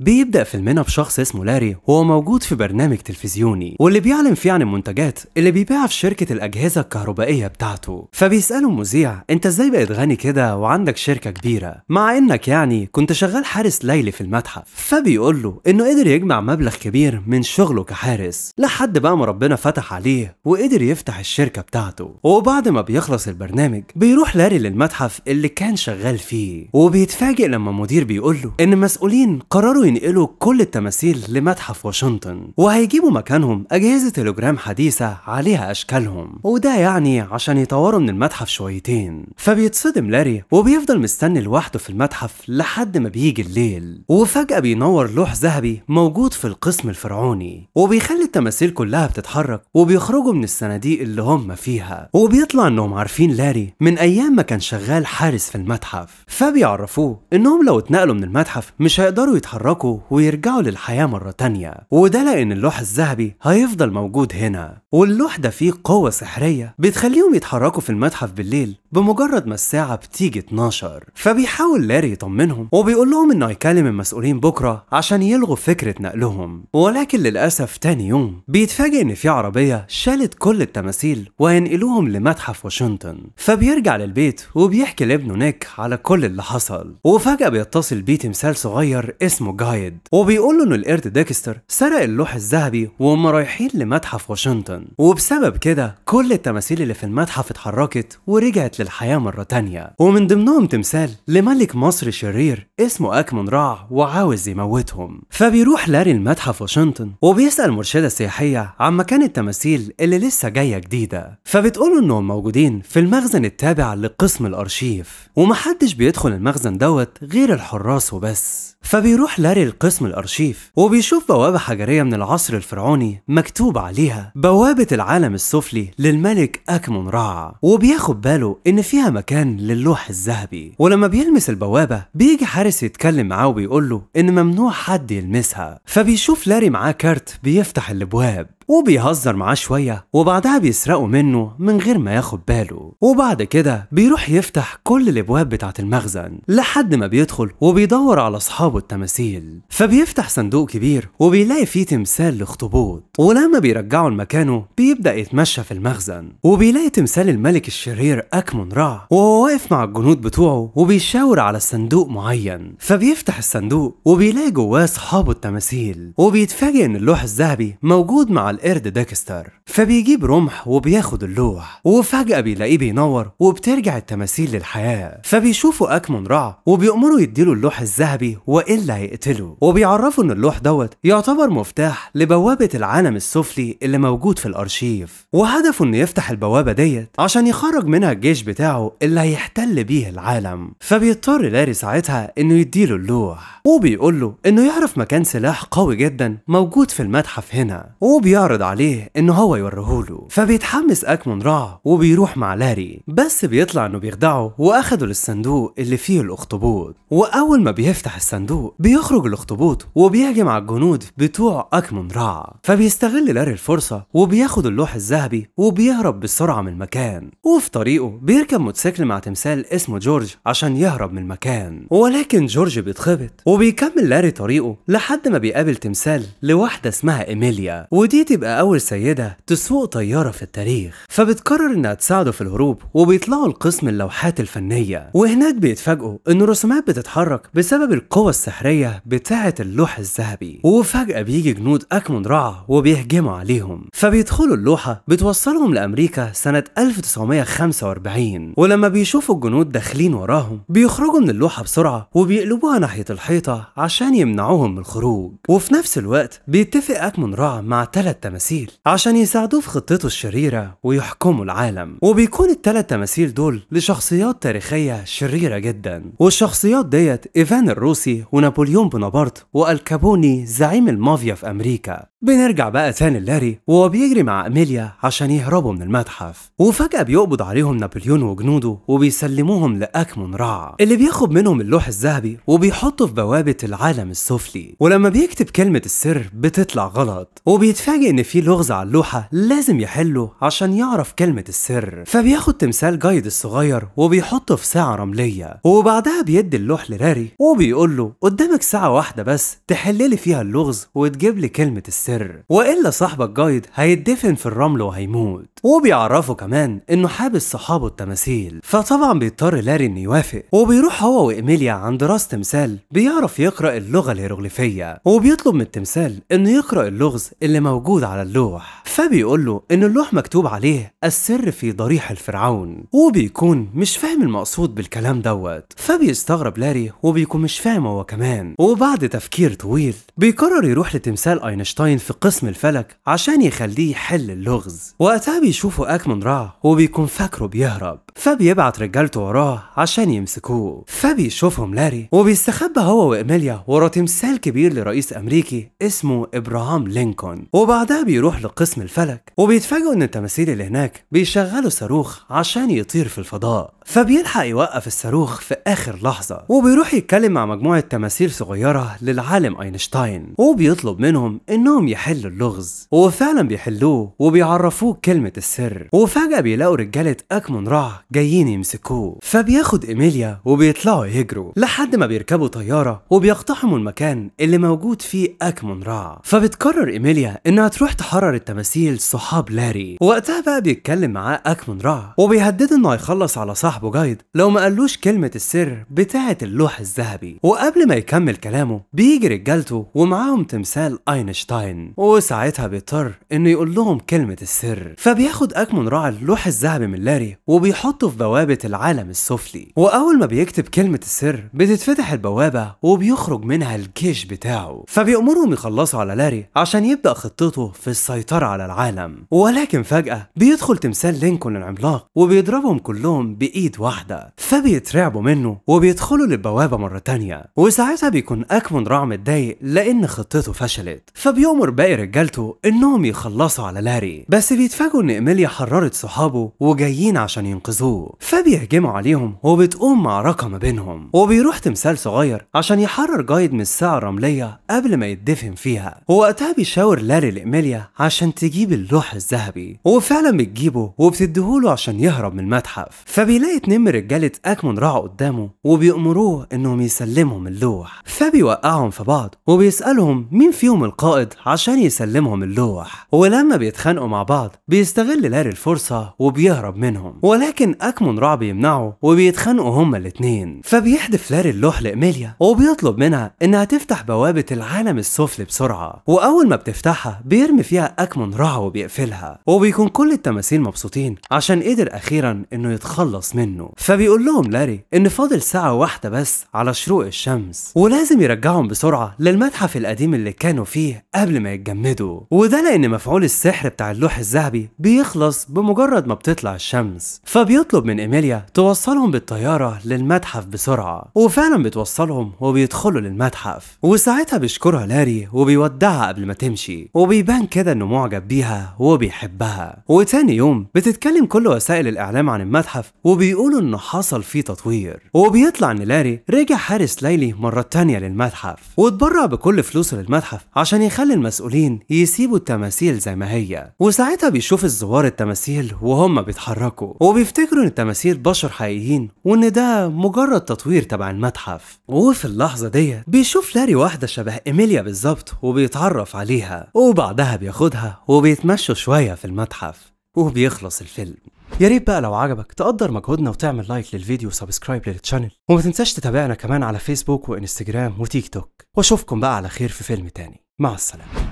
بيبدأ فيلمنا بشخص اسمه لاري هو موجود في برنامج تلفزيوني واللي بيعلن فيه عن المنتجات اللي بيبيعها في شركة الأجهزة الكهربائية بتاعته فبيسأله المذيع أنت إزاي بقيت غني كده وعندك شركة كبيرة مع إنك يعني كنت شغال حارس ليلي في المتحف فبيقول له إنه قدر يجمع مبلغ كبير من شغله كحارس لحد بقى ما ربنا فتح عليه وقدر يفتح الشركة بتاعته وبعد ما بيخلص البرنامج بيروح لاري للمتحف اللي كان شغال فيه وبيتفاجئ لما مدير بيقول له إن مسؤولين قرروا ينقلوا كل التماثيل لمتحف واشنطن وهيجيبوا مكانهم أجهزة هولوجرام حديثة عليها أشكالهم وده يعني عشان يطوروا من المتحف شويتين فبيتصدم لاري وبيفضل مستني لوحده في المتحف لحد ما بيجي الليل وفجأة بينور لوح ذهبي موجود في القسم الفرعوني وبيخلي التماثيل كلها بتتحرك وبيخرجوا من الصناديق اللي هم فيها وبيطلع انهم عارفين لاري من ايام ما كان شغال حارس في المتحف فبيعرفوه انهم لو اتنقلوا من المتحف مش هيقدروا يتحركوا يتحركوا ويرجعوا للحياة مرة تانية وده لأن اللوح الذهبي هيفضل موجود هنا واللوح ده فيه قوة سحرية بتخليهم يتحركوا في المتحف بالليل بمجرد ما الساعة بتيجي 12 فبيحاول لاري يطمنهم وبيقول لهم إنه هيكلم المسؤولين بكرة عشان يلغوا فكرة نقلهم ولكن للأسف تاني يوم بيتفاجئ إن في عربية شالت كل التماثيل وهينقلوهم لمتحف واشنطن فبيرجع للبيت وبيحكي لابنه نيك على كل اللي حصل وفجأة بيتصل بيه تمثال صغير اسمه جار جايد وبيقول له ان القرد ديكستر سرق اللوح الذهبي وهم رايحين لمتحف واشنطن وبسبب كده كل التماثيل اللي في المتحف اتحركت ورجعت للحياه مره تانية ومن ضمنهم تمثال لملك مصر شرير اسمه اكمن رع وعاوز يموتهم فبيروح لاري المتحف واشنطن وبيسال مرشده سياحيه عن مكان التماثيل اللي لسه جايه جديده فبتقول انهم موجودين في المخزن التابع لقسم الارشيف ومحدش بيدخل المخزن دوت غير الحراس وبس فبيروح لاري لقسم الأرشيف وبيشوف بوابة حجرية من العصر الفرعوني مكتوب عليها بوابة العالم السفلي للملك أكمون رع وبياخد باله إن فيها مكان للوح الذهبي ولما بيلمس البوابة بيجي حارس يتكلم معاه وبيقول له إن ممنوع حد يلمسها فبيشوف لاري معاه كارت بيفتح الأبواب وبيهزر معاه شوية وبعدها بيسرقوا منه من غير ما ياخد باله وبعد كده بيروح يفتح كل الابواب بتاعة المخزن لحد ما بيدخل وبيدور على اصحابه التماثيل فبيفتح صندوق كبير وبيلاقي فيه تمثال لاخطبوط ولما بيرجعه لمكانه بيبدأ يتمشى في المخزن وبيلاقي تمثال الملك الشرير أكمون رع وهو واقف مع الجنود بتوعه وبيشاور على صندوق معين فبيفتح الصندوق وبيلاقي جواه اصحابه التماثيل وبيتفاجئ ان اللوح الذهبي موجود مع القرد ديكستر فبيجيب رمح وبياخد اللوح وفجأة بيلاقيه بينور وبترجع التماثيل للحياة فبيشوفوا أكمن رع وبيأمروا يديله اللوح الذهبي وإلا هيقتله وبيعرفوا إن اللوح دوت يعتبر مفتاح لبوابة العالم السفلي اللي موجود في الأرشيف وهدفه إنه يفتح البوابة ديت عشان يخرج منها الجيش بتاعه اللي هيحتل بيه العالم فبيضطر لاري ساعتها إنه يديله اللوح وبيقول له إنه يعرف مكان سلاح قوي جدا موجود في المتحف هنا وبيعرض عليه إنه هو ورهوله فبيتحمس اكمن راع وبيروح مع لاري بس بيطلع انه بيخدعه واخده للصندوق اللي فيه الاخطبوط واول ما بيفتح الصندوق بيخرج الاخطبوط وبيهجم على الجنود بتوع اكمن راع فبيستغل لاري الفرصه وبياخد اللوح الذهبي وبيهرب بسرعه من المكان وفي طريقه بيركب موتوسيكل مع تمثال اسمه جورج عشان يهرب من المكان ولكن جورج بيتخبط وبيكمل لاري طريقه لحد ما بيقابل تمثال لواحده اسمها ايميليا ودي تبقى اول سيده تسوق طيارة في التاريخ فبتقرر انها تساعده في الهروب وبيطلعوا لقسم اللوحات الفنية وهناك بيتفاجئوا ان الرسومات بتتحرك بسبب القوة السحرية بتاعة اللوح الذهبي وفجأة بيجي جنود اكمن رعا وبيهجموا عليهم فبيدخلوا اللوحة بتوصلهم لأمريكا سنة 1945 ولما بيشوفوا الجنود داخلين وراهم بيخرجوا من اللوحة بسرعة وبيقلبوها ناحية الحيطة عشان يمنعوهم من الخروج وفي نفس الوقت بيتفق اكمن رعا مع ثلاث تماثيل عشان يساعد بيساعدوه في خطته الشريرة ويحكموا العالم وبيكون التلات تماثيل دول لشخصيات تاريخية شريرة جدا والشخصيات ديت إيفان الروسي ونابليون بونابرت والكابوني زعيم المافيا في أمريكا بنرجع بقى تاني لاري وهو بيجري مع أميليا عشان يهربوا من المتحف وفجأة بيقبض عليهم نابليون وجنوده وبيسلموهم لأكمون راع اللي بياخد منهم اللوح الذهبي وبيحطه في بوابة العالم السفلي ولما بيكتب كلمة السر بتطلع غلط وبيتفاجئ إن في لغز على اللوحة لازم يحله عشان يعرف كلمة السر فبياخد تمثال جايد الصغير وبيحطه في ساعة رملية وبعدها بيدي اللوح لراري وبيقول له قدامك ساعة واحدة بس تحللي فيها اللغز وتجيب لي كلمة السر السر والا صاحبك جايد هيدفن في الرمل وهيموت وبيعرفه كمان انه حابس صحابه التماثيل فطبعا بيضطر لاري انه يوافق وبيروح هو واميليا عند راس تمثال بيعرف يقرأ اللغة الهيروغليفية وبيطلب من التمثال انه يقرأ اللغز اللي موجود على اللوح فبيقول له ان اللوح مكتوب عليه السر في ضريح الفرعون وبيكون مش فاهم المقصود بالكلام دوت فبيستغرب لاري وبيكون مش فاهم هو كمان وبعد تفكير طويل بيقرر يروح لتمثال اينشتاين في قسم الفلك عشان يخليه يحل اللغز وقتها بيشوفوا اكمن راح وبيكون فاكره بيهرب فبيبعت رجالته وراه عشان يمسكوه فبيشوفهم لاري وبيستخبى هو واميليا ورا تمثال كبير لرئيس أمريكي اسمه إبراهام لينكون وبعدها بيروح لقسم الفلك وبيتفاجئوا إن التماثيل اللي هناك بيشغلوا صاروخ عشان يطير في الفضاء فبيلحق يوقف الصاروخ في آخر لحظة وبيروح يتكلم مع مجموعة تماثيل صغيرة للعالم أينشتاين وبيطلب منهم إنهم يحلوا اللغز وفعلا بيحلوه وبيعرفوه كلمة السر وفجأة بيلاقوا رجالة أكمون راع جايين يمسكوه فبياخد إيميليا وبيطلعوا يجروا لحد ما بيركبوا طيارة وبيقتحموا المكان اللي موجود فيه أكمون راع فبتقرر إيميليا إنها تروح تحرر التماثيل صحاب لاري وقتها بقى بيتكلم معاه أكمون راع وبيهدده إنه هيخلص على صاحبه جايد لو ما قالوش كلمة السر بتاعة اللوح الذهبي وقبل ما يكمل كلامه بيجي رجالته ومعاهم تمثال أينشتاين وساعتها بيضطر إنه يقول لهم كلمة السر فبي بياخد أكمون راع اللوح الذهبي من لاري وبيحطه في بوابة العالم السفلي وأول ما بيكتب كلمة السر بتتفتح البوابة وبيخرج منها الجيش بتاعه فبيأمرهم يخلصوا على لاري عشان يبدأ خطته في السيطرة على العالم ولكن فجأة بيدخل تمثال لينكولن العملاق وبيضربهم كلهم بإيد واحدة فبيترعبوا منه وبيدخلوا للبوابة مرة تانية وساعتها بيكون أكمون راع متضايق لأن خطته فشلت فبيأمر باقي رجالته إنهم يخلصوا على لاري بس بيتفاجئوا إن إيميليا حررت صحابه وجايين عشان ينقذوه فبيهجموا عليهم وبتقوم معركة ما بينهم وبيروح تمثال صغير عشان يحرر جايد من الساعة الرملية قبل ما يدفن فيها ووقتها بيشاور لاري لإيميليا عشان تجيب اللوح الذهبي وفعلا بتجيبه وبتديهوله عشان يهرب من المتحف فبيلاقي اتنين من رجالة أكمن راعوا قدامه وبيأمروه إنهم يسلمهم اللوح فبيوقعهم في بعض وبيسألهم مين فيهم القائد عشان يسلمهم اللوح ولما بيتخانقوا مع بعض بيستغل بيستغل لاري الفرصة وبيهرب منهم ولكن أكمون رع بيمنعه وبيتخانقوا هما الاتنين فبيحدف لاري اللوح لإميليا وبيطلب منها إنها تفتح بوابة العالم السفلي بسرعة وأول ما بتفتحها بيرمي فيها أكمون رع وبيقفلها وبيكون كل التماثيل مبسوطين عشان قدر أخيرا إنه يتخلص منه فبيقول لهم لاري إن فاضل ساعة واحدة بس على شروق الشمس ولازم يرجعهم بسرعة للمتحف القديم اللي كانوا فيه قبل ما يتجمدوا وده لأن مفعول السحر بتاع اللوح الذهبي بي بيخلص بمجرد ما بتطلع الشمس فبيطلب من إيميليا توصلهم بالطيارة للمتحف بسرعة وفعلا بتوصلهم وبيدخلوا للمتحف وساعتها بيشكرها لاري وبيودعها قبل ما تمشي وبيبان كده إنه معجب بيها وبيحبها وتاني يوم بتتكلم كل وسائل الإعلام عن المتحف وبيقولوا إنه حصل فيه تطوير وبيطلع إن لاري رجع حارس ليلي مرة تانية للمتحف واتبرع بكل فلوسه للمتحف عشان يخلي المسؤولين يسيبوا التماثيل زي ما هي وساعتها بيشوف الزوار صور التماثيل وهم بيتحركوا وبيفتكروا ان التماثيل بشر حقيقيين وان ده مجرد تطوير تبع المتحف وفي اللحظة ديت بيشوف لاري واحدة شبه إيميليا بالظبط وبيتعرف عليها وبعدها بياخدها وبيتمشوا شوية في المتحف وبيخلص الفيلم يا ريت بقى لو عجبك تقدر مجهودنا وتعمل لايك للفيديو وسبسكرايب للتشانل وما تنساش تتابعنا كمان على فيسبوك وانستجرام وتيك توك واشوفكم بقى على خير في فيلم تاني مع السلامه